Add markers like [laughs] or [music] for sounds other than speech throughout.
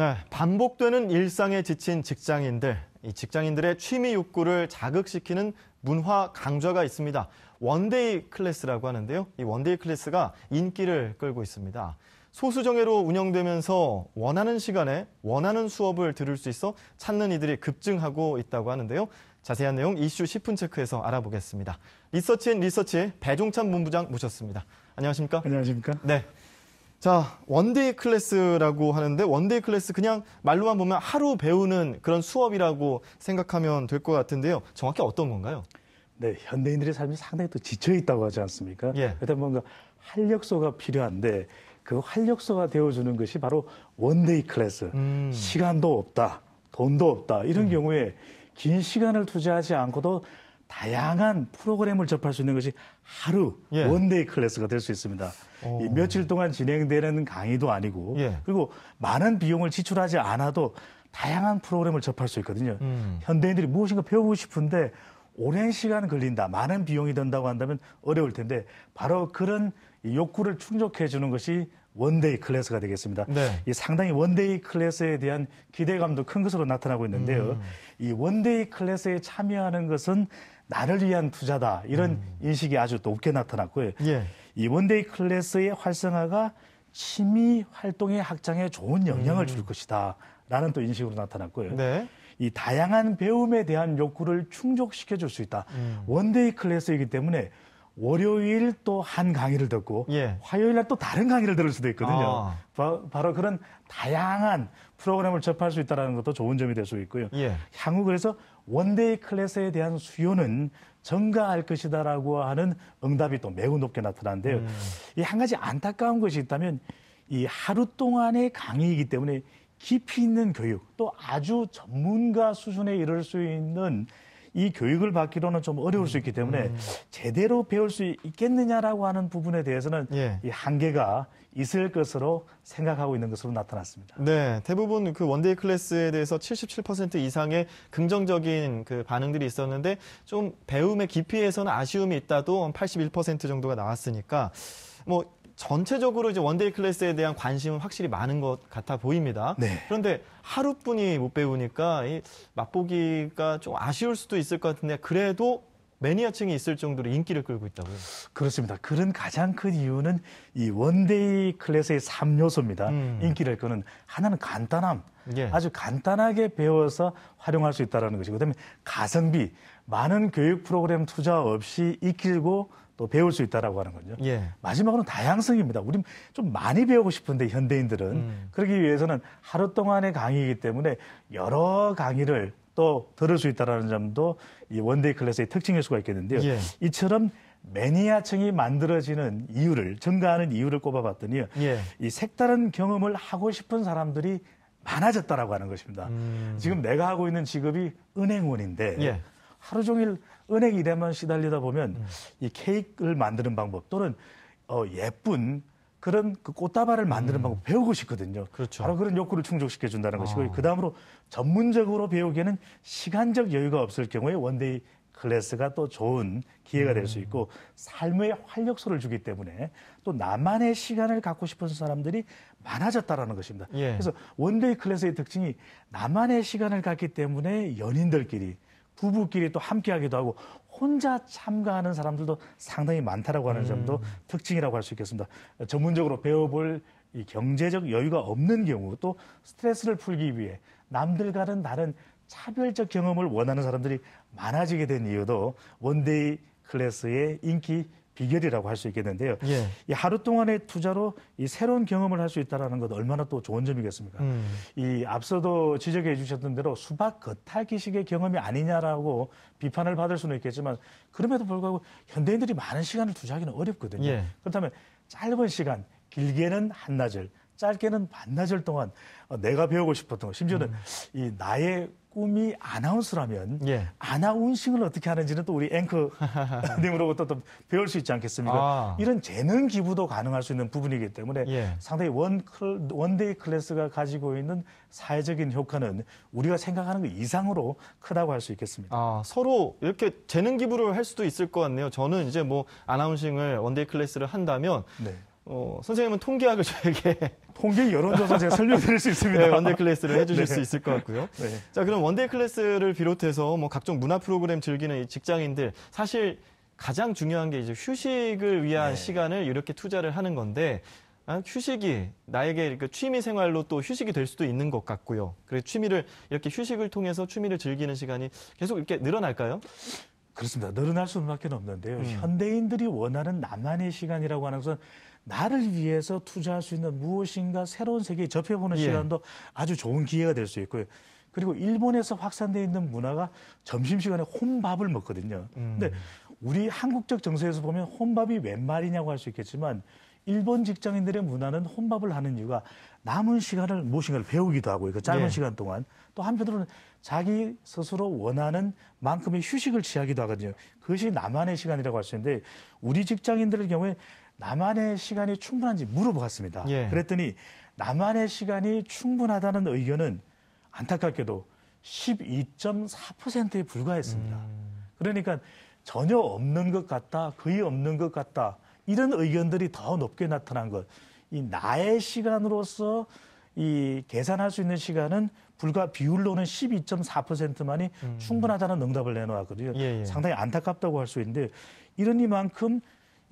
네, 반복되는 일상에 지친 직장인들, 이 직장인들의 취미 욕구를 자극시키는 문화 강좌가 있습니다. 원데이 클래스라고 하는데요. 이 원데이 클래스가 인기를 끌고 있습니다. 소수정예로 운영되면서 원하는 시간에 원하는 수업을 들을 수 있어 찾는 이들이 급증하고 있다고 하는데요. 자세한 내용 이슈 10분 체크해서 알아보겠습니다. 리서치인 리서치 배종찬 본부장 모셨습니다. 안녕하십니까? 안녕하십니까? 네. 자, 원데이 클래스라고 하는데 원데이 클래스 그냥 말로만 보면 하루 배우는 그런 수업이라고 생각하면 될 것 같은데요. 정확히 어떤 건가요? 네, 현대인들의 삶이 상당히 또 지쳐 있다고 하지 않습니까? 예. 그러다 뭔가 활력소가 필요한데 그 활력소가 되어주는 것이 바로 원데이 클래스. 음. 시간도 없다, 돈도 없다 이런 음. 경우에 긴 시간을 투자하지 않고도 다양한 프로그램을 접할 수 있는 것이 하루 예. 원데이 클래스가 될 수 있습니다. 이 며칠 동안 진행되는 강의도 아니고 예. 그리고 많은 비용을 지출하지 않아도 다양한 프로그램을 접할 수 있거든요. 음. 현대인들이 무엇인가 배우고 싶은데 오랜 시간 걸린다, 많은 비용이 든다고 한다면 어려울 텐데 바로 그런 욕구를 충족해 주는 것이 원데이 클래스가 되겠습니다. 네. 이 상당히 원데이 클래스에 대한 기대감도 큰 것으로 나타나고 있는데요. 음. 이 원데이 클래스에 참여하는 것은 나를 위한 투자다 이런 음. 인식이 아주 높게 나타났고요. 예. 이 원데이 클래스의 활성화가 취미 활동의 확장에 좋은 영향을 음. 줄 것이다라는 또 인식으로 나타났고요. 네. 이 다양한 배움에 대한 욕구를 충족시켜 줄 수 있다. 음. 원데이 클래스이기 때문에 월요일 또 한 강의를 듣고 예. 화요일 날또 다른 강의를 들을 수도 있거든요. 아. 바, 로 그런 다양한 프로그램을 접할 수 있다는 것도 좋은 점이 될 수 있고요. 예. 향후 그래서 원데이 클래스에 대한 수요는 증가할 것이다라고 하는 응답이 또 매우 높게 나타나는데요. 음. 이한 가지 안타까운 것이 있다면 이 하루 동안의 강의이기 때문에 깊이 있는 교육 또 아주 전문가 수준에 이를 수 있는 이 교육을 받기로는 좀 어려울 수 있기 때문에 음. 제대로 배울 수 있겠느냐라고 하는 부분에 대해서는 예. 이 한계가 있을 것으로 생각하고 있는 것으로 나타났습니다. 네, 대부분 그 원데이 클래스에 대해서 77% 이상의 긍정적인 그 반응들이 있었는데 좀 배움의 깊이에서는 아쉬움이 있다도 81% 정도가 나왔으니까 뭐 전체적으로 이제 원데이 클래스에 대한 관심은 확실히 많은 것 같아 보입니다. 네. 그런데 하루뿐이 못 배우니까 이 맛보기가 좀 아쉬울 수도 있을 것 같은데 그래도 매니아층이 있을 정도로 인기를 끌고 있다고요? 그렇습니다. 그런 가장 큰 이유는 이 원데이 클래스의 3요소입니다 음. 인기를 끄는 하나는 간단함. 예. 아주 간단하게 배워서 활용할 수 있다는 것이고, 그 다음에 가성비. 많은 교육 프로그램 투자 없이 익히고 또 배울 수 있다라고 하는 거죠. 예. 마지막으로 다양성입니다. 우리 좀 많이 배우고 싶은데 현대인들은 음. 그러기 위해서는 하루 동안의 강의이기 때문에 여러 강의를 또 들을 수 있다라는 점도 이 원데이 클래스의 특징일 수가 있겠는데요. 예. 이처럼 매니아층이 만들어지는 이유를 증가하는 이유를 꼽아봤더니 예. 이 색다른 경험을 하고 싶은 사람들이 많아졌다라고 하는 것입니다. 음. 지금 내가 하고 있는 직업이 은행원인데 예. 하루 종일 은행 일에만 시달리다 보면 음. 이 케이크를 만드는 방법 또는 어, 예쁜 그런 그 꽃다발을 만드는 음. 방법 배우고 싶거든요. 그렇죠. 바로 그런 욕구를 충족시켜 준다는 아. 것이고 그 다음으로 전문적으로 배우기에는 시간적 여유가 없을 경우에 원데이 클래스가 또 좋은 기회가 음. 될수 있고 삶의 활력소를 주기 때문에 또 나만의 시간을 갖고 싶은 사람들이 많아졌다라는 것입니다. 예. 그래서 원데이 클래스의 특징이 나만의 시간을 갖기 때문에 연인들끼리 부부끼리 또 함께하기도 하고 혼자 참가하는 사람들도 상당히 많다라고 하는 점도 음. 특징이라고 할 수 있겠습니다. 전문적으로 배워볼 이 경제적 여유가 없는 경우 또 스트레스를 풀기 위해 남들과는 다른 차별적 경험을 원하는 사람들이 많아지게 된 이유도 원데이 클래스의 인기 비결이라고 할 수 있겠는데요. 예. 이 하루 동안의 투자로 이 새로운 경험을 할 수 있다라는 것 얼마나 또 좋은 점이겠습니까? 음. 이 앞서도 지적해 주셨던 대로 수박 겉핥기식의 경험이 아니냐라고 비판을 받을 수는 있겠지만 그럼에도 불구하고 현대인들이 많은 시간을 투자하기는 어렵거든요. 예. 그렇다면 짧은 시간, 길게는 한낮을 짧게는 반나절 동안 어, 내가 배우고 싶었던 거, 심지어는 음. 이 나의 꿈이 아나운서라면 예. 아나운싱을 어떻게 하는지는 또 우리 앵커님으로부터 [laughs] 또 배울 수 있지 않겠습니까? 아. 이런 재능 기부도 가능할 수 있는 부분이기 때문에 예. 상당히 원 클, 원데이 클래스가 가지고 있는 사회적인 효과는 우리가 생각하는 것 이상으로 크다고 할 수 있겠습니다. 아, 서로 이렇게 재능 기부를 할 수도 있을 것 같네요. 저는 이제 뭐 아나운싱을 원데이 클래스를 한다면 네. 어, 선생님은 통계학을 [laughs] 저에게 홍계 여론조사 제가 설명드릴 수 있습니다. 네, 원데이 클래스를 해주실 네. 수 있을 것 같고요. 네. 자, 그럼 원데이 클래스를 비롯해서 뭐 각종 문화 프로그램 즐기는 직장인들 사실 가장 중요한 게 이제 휴식을 위한 네. 시간을 이렇게 투자를 하는 건데 아, 휴식이 나에게 그 취미 생활로 또 휴식이 될 수도 있는 것 같고요. 그래서 취미를 이렇게 휴식을 통해서 취미를 즐기는 시간이 계속 이렇게 늘어날까요? 그렇습니다. 늘어날 수밖에 없는데요. 음. 현대인들이 원하는 나만의 시간이라고 하는 것은 나를 위해서 투자할 수 있는 무엇인가 새로운 세계에 접해보는 예. 시간도 아주 좋은 기회가 될 수 있고요. 그리고 일본에서 확산되어 있는 문화가 점심시간에 혼밥을 먹거든요. 음. 근데 우리 한국적 정서에서 보면 혼밥이 웬 말이냐고 할 수 있겠지만 일본 직장인들의 문화는 혼밥을 하는 이유가 남은 시간을 무엇인가를 배우기도 하고 그 짧은 예. 시간 동안 또 한편으로는 자기 스스로 원하는 만큼의 휴식을 취하기도 하거든요. 그것이 나만의 시간이라고 할 수 있는데 우리 직장인들의 경우에 나만의 시간이 충분한지 물어보았습니다. 예. 그랬더니 나만의 시간이 충분하다는 의견은 안타깝게도 12.4%에 불과했습니다. 음. 그러니까 전혀 없는 것 같다, 거의 없는 것 같다 이런 의견들이 더 높게 나타난 것. 이 나의 시간으로서 이 계산할 수 있는 시간은 불과 비율로는 12.4%만이 음. 충분하다는 응답을 내놓았거든요. 예, 예. 상당히 안타깝다고 할 수 있는데 이런 이만큼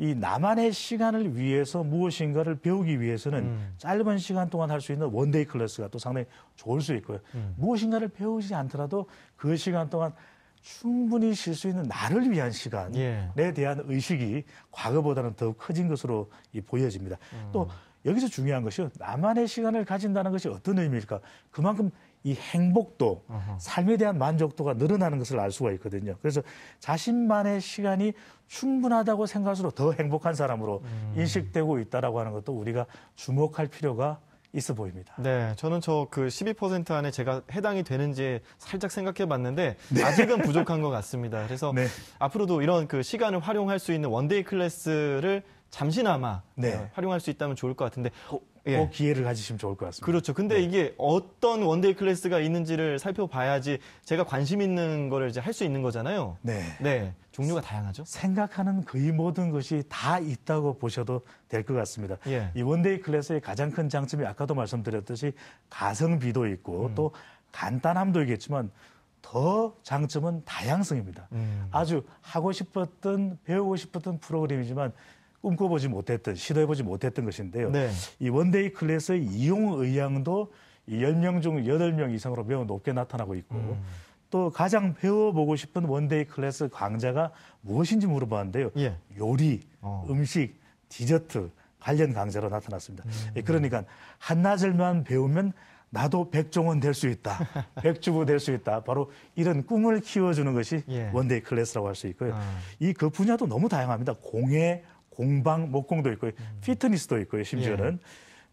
이 나만의 시간을 위해서 무엇인가를 배우기 위해서는 음. 짧은 시간 동안 할 수 있는 원데이 클래스가 또 상당히 좋을 수 있고요. 음. 무엇인가를 배우지 않더라도 그 시간 동안 충분히 쉴 수 있는 나를 위한 시간에 예. 대한 의식이 과거보다는 더 커진 것으로 보여집니다. 음. 또 여기서 중요한 것이 나만의 시간을 가진다는 것이 어떤 의미일까? 그만큼 이 행복도 삶에 대한 만족도가 늘어나는 것을 알 수가 있거든요. 그래서 자신만의 시간이 충분하다고 생각할수록 더 행복한 사람으로 음. 인식되고 있다라고 하는 것도 우리가 주목할 필요가 있어 보입니다. 네, 저는 저 그 12% 안에 제가 해당이 되는지 살짝 생각해 봤는데 네. 아직은 부족한 것 같습니다. 그래서 네. 앞으로도 이런 그 시간을 활용할 수 있는 원데이 클래스를 잠시나마 네. 활용할 수 있다면 좋을 것 같은데 어, 예. 기회를 가지시면 좋을 것 같습니다. 그렇죠. 근데 네. 이게 어떤 원데이 클래스가 있는지를 살펴봐야지 제가 관심 있는 거를 이제 할 수 있는 거잖아요. 네. 네. 종류가 다양하죠. 생각하는 거의 모든 것이 다 있다고 보셔도 될 것 같습니다. 예. 이 원데이 클래스의 가장 큰 장점이 아까도 말씀드렸듯이 가성비도 있고 음. 또 간단함도 있겠지만 더 장점은 다양성입니다. 음. 아주 하고 싶었던 배우고 싶었던 프로그램이지만 꿈꿔보지 못했던, 시도해보지 못했던 것인데요. 네. 이 원데이 클래스의 이용 의향도 10명 중 8명 이상으로 매우 높게 나타나고 있고 음. 또 가장 배워보고 싶은 원데이 클래스 강좌가 무엇인지 물어봤는데요. 예. 요리, 어. 음식, 디저트 관련 강좌로 나타났습니다. 음. 예, 그러니까 한나절만 배우면 나도 백종원 될 수 있다. [laughs] 백주부 될 수 있다. 바로 이런 꿈을 키워주는 것이 예. 원데이 클래스라고 할 수 있고요. 아. 이그 분야도 너무 다양합니다. 공예, 공방, 목공도 있고요. 음. 피트니스도 있고요, 심지어는. 예.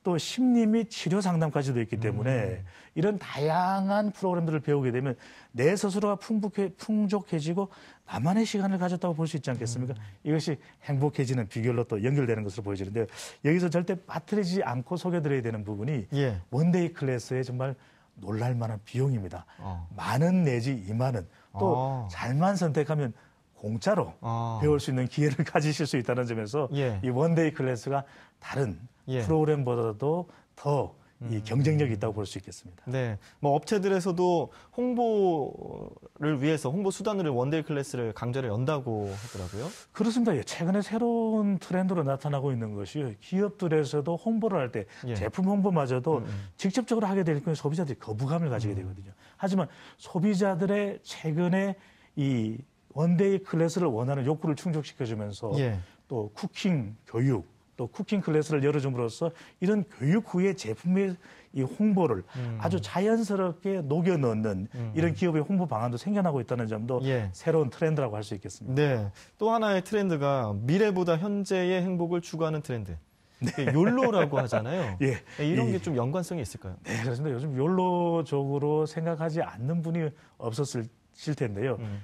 또 심리 및 치료 상담까지도 있기 때문에 음. 이런 다양한 프로그램들을 배우게 되면 내 스스로가 풍부해, 풍족해지고 나만의 시간을 가졌다고 볼 수 있지 않겠습니까? 음. 이것이 행복해지는 비결로 또 연결되는 것으로 보여지는데 여기서 절대 빠뜨리지 않고 소개드려야 되는 부분이 예. 원데이 클래스에 정말 놀랄 만한 비용입니다. 어. 많은 내지 이만은 또 어. 잘만 선택하면 공짜로 아. 배울 수 있는 기회를 [laughs] 가지실 수 있다는 점에서 예. 이 원데이 클래스가 다른 예. 프로그램보다도 더이 음. 경쟁력이 있다고 볼 수 있겠습니다. 네. 뭐 업체들에서도 홍보를 위해서 홍보 수단으로 원데이 클래스를 강좌를 연다고 하더라고요. 그렇습니다. 예, 최근에 새로운 트렌드로 나타나고 있는 것이 기업들에서도 홍보를 할때 예. 제품 홍보마저도 음. 음. 직접적으로 하게 되니까 소비자들이 거부감을 가지게 음. 되거든요. 음. 하지만 소비자들의 최근에 이 원데이 클래스를 원하는 욕구를 충족시켜주면서 예. 또 쿠킹 교육 또 쿠킹 클래스를 열어줌으로써 이런 교육 후에 제품의 이 홍보를 음. 아주 자연스럽게 녹여 넣는 음. 이런 기업의 홍보 방안도 생겨나고 있다는 점도 예. 새로운 트렌드라고 할 수 있겠습니다. 네. 또 하나의 트렌드가 미래보다 현재의 행복을 추구하는 트렌드. 네. 욜로라고 하잖아요. [laughs] 예. 이런 게좀 예. 연관성이 있을까요? 네, 그렇습니다. 요즘 욜로적으로 생각하지 않는 분이 없었을 텐데요. 음.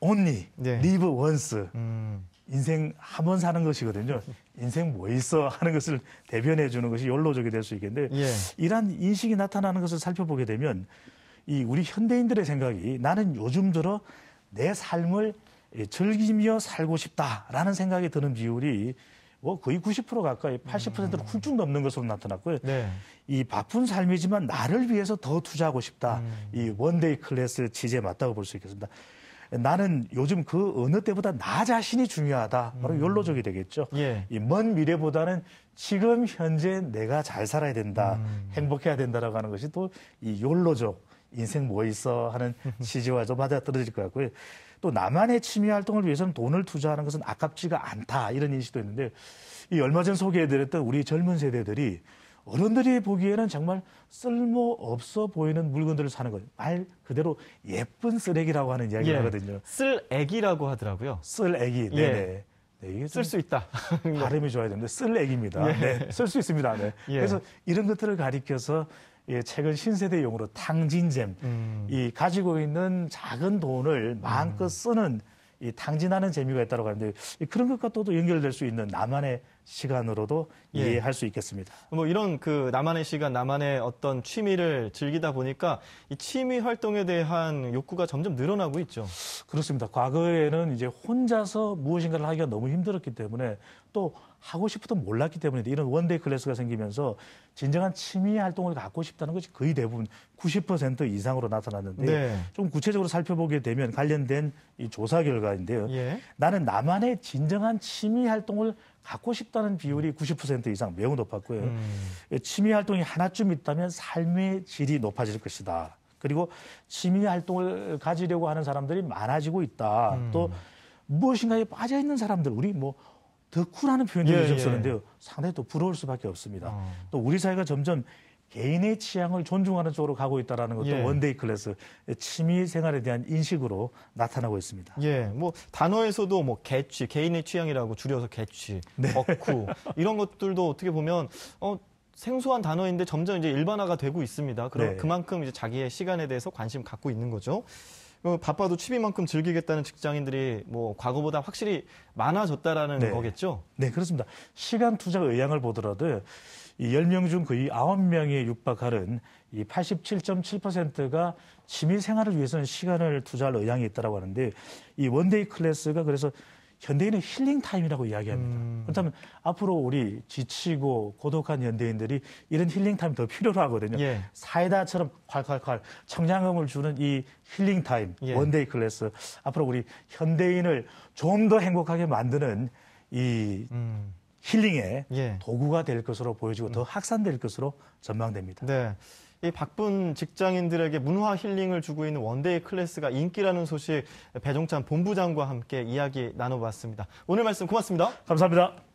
only 네. live once. 음. 인생 한 번 사는 것이거든요. 인생 뭐 있어 하는 것을 대변해 주는 것이 연로족이 될 수 있겠는데 예. 이러한 인식이 나타나는 것을 살펴보게 되면 이 우리 현대인들의 생각이 나는 요즘 들어 내 삶을 즐기며 살고 싶다라는 생각이 드는 비율이 뭐 거의 90% 가까이 80%를 음. 훌쩍 넘는 것으로 나타났고요. 네. 이 바쁜 삶이지만 나를 위해서 더 투자하고 싶다. 음. 이 원데이 클래스 취지에 맞다고 볼 수 있겠습니다. 나는 요즘 그 어느 때보다 나 자신이 중요하다. 바로 음. 연로족이 되겠죠. 예. 이먼 미래보다는 지금 현재 내가 잘 살아야 된다. 음. 행복해야 된다라고 하는 것이 또 이욜로족 인생 뭐 있어 하는 [laughs] 지지와 좀 맞아떨어질 것 같고요. 또 나만의 취미 활동을 위해서는 돈을 투자하는 것은 아깝지가 않다 이런 인식도 있는데 이 얼마 전 소개해드렸던 우리 젊은 세대들이 어른들이 보기에는 정말 쓸모 없어 보이는 물건들을 사는 거예요. 말 그대로 예쁜 쓰레기라고 하는 이야기를 예. 하거든요. 쓸애기라고 하더라고요. 쓸애기. 예. 네, 네. 네, 쓸 수 있다. [laughs] 발음이 좋아야 되는데 쓸애기입니다. 예. 네, 쓸 수 있습니다. 네. 예. 그래서 이런 것들을 가리켜서 예, 최근 신세대 용어로 탕진잼, 음. 이 가지고 있는 작은 돈을 마음껏 음. 쓰는 음. 이 당진하는 재미가 있다고 하는데 그런 것과 또 연결될 수 있는 나만의 시간으로도 예. 이해할 수 있겠습니다. 뭐 이런 그 나만의 시간, 나만의 어떤 취미를 즐기다 보니까 이 취미 활동에 대한 욕구가 점점 늘어나고 있죠. 그렇습니다. 과거에는 이제 혼자서 무엇인가를 하기가 너무 힘들었기 때문에 또 하고 싶어도 몰랐기 때문에 이런 원데이 클래스가 생기면서 진정한 취미 활동을 갖고 싶다는 것이 거의 대부분 90% 이상으로 나타났는데 네. 좀 구체적으로 살펴보게 되면 관련된 이 조사 결과인데요. 예. 나는 나만의 진정한 취미 활동을 갖고 싶다는 비율이 90% 이상 매우 높았고요. 음. 예, 취미 활동이 하나쯤 있다면 삶의 질이 높아질 것이다. 그리고 취미 활동을 가지려고 하는 사람들이 많아지고 있다. 음. 또 무엇인가에 빠져 있는 사람들, 우리 뭐 덕후라는 표현이 예, 유적는데요 예. 상당히 또 부러울 수밖에 없습니다. 어. 또 우리 사회가 점점 개인의 취향을 존중하는 쪽으로 가고 있다라는 것도 예. 원데이 클래스 예, 취미 생활에 대한 인식으로 나타나고 있습니다. 예, 뭐 단어에서도 뭐 개취, 개인의 취향이라고 줄여서 개취, 네. 덕후 [laughs] 이런 것들도 어떻게 보면 어 생소한 단어인데 점점 이제 일반화가 되고 있습니다. 그럼 네. 그만큼 이제 자기의 시간에 대해서 관심 갖고 있는 거죠. 어, 바빠도 취미만큼 즐기겠다는 직장인들이 뭐 과거보다 확실히 많아졌다라는 네. 거겠죠? 네, 그렇습니다. 시간 투자 의향을 보더라도 이 10명 중 거의 9명에 육박하는 이 87.7%가 취미 생활을 위해서는 시간을 투자할 의향이 있다라고 하는데 이 원데이 클래스가 그래서 현대인은 힐링 타임이라고 이야기합니다. 음. 그렇다면 앞으로 우리 지치고 고독한 현대인들이 이런 힐링 타임 더 필요로 하거든요. 예. 사이다처럼 콸콸콸 청량음을 주는 이 힐링 타임 예. 원데이 클래스 앞으로 우리 현대인을 좀 더 행복하게 만드는 이 음. 힐링의 예. 도구가 될 것으로 보여지고 더 음. 확산될 것으로 전망됩니다. 네. 이 바쁜 직장인들에게 문화 힐링을 주고 있는 원데이 클래스가 인기라는 소식 배종찬 본부장과 함께 이야기 나눠봤습니다. 오늘 말씀 고맙습니다. 감사합니다.